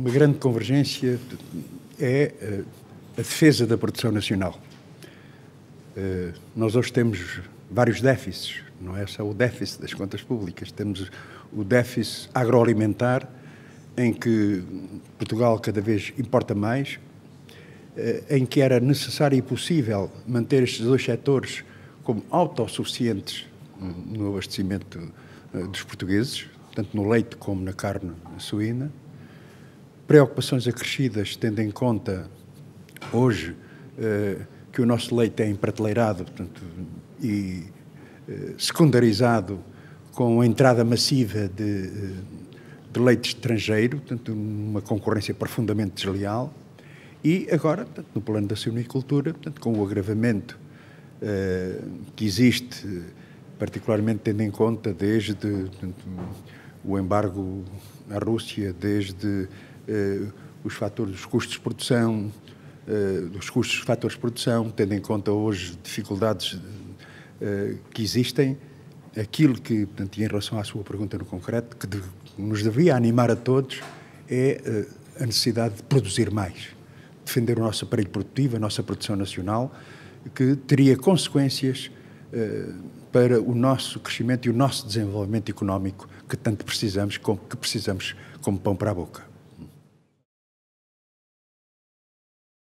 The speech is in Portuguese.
uma grande convergência é eh, a defesa da produção nacional. Eh, nós hoje temos vários déficits, não é só o déficit das contas públicas, temos o déficit agroalimentar, em que Portugal cada vez importa mais, eh, em que era necessário e possível manter estes dois setores como autossuficientes no abastecimento dos portugueses, tanto no leite como na carne suína preocupações acrescidas, tendo em conta hoje eh, que o nosso leite é emprateleirado portanto, e eh, secundarizado com a entrada massiva de, eh, de leite estrangeiro, portanto, uma concorrência profundamente desleal, e agora, portanto, no plano da silvicultura, portanto, com o agravamento que existe, particularmente tendo em conta desde portanto, o embargo à Rússia, desde eh, os fatores dos custos de produção, dos eh, custos dos fatores de produção, tendo em conta hoje dificuldades eh, que existem, aquilo que, portanto, em relação à sua pergunta no concreto, que de, nos devia animar a todos é a necessidade de produzir mais, defender o nosso aparelho produtivo, a nossa produção nacional, que teria consequências para o nosso crescimento e o nosso desenvolvimento económico que tanto precisamos, que precisamos como pão para a boca.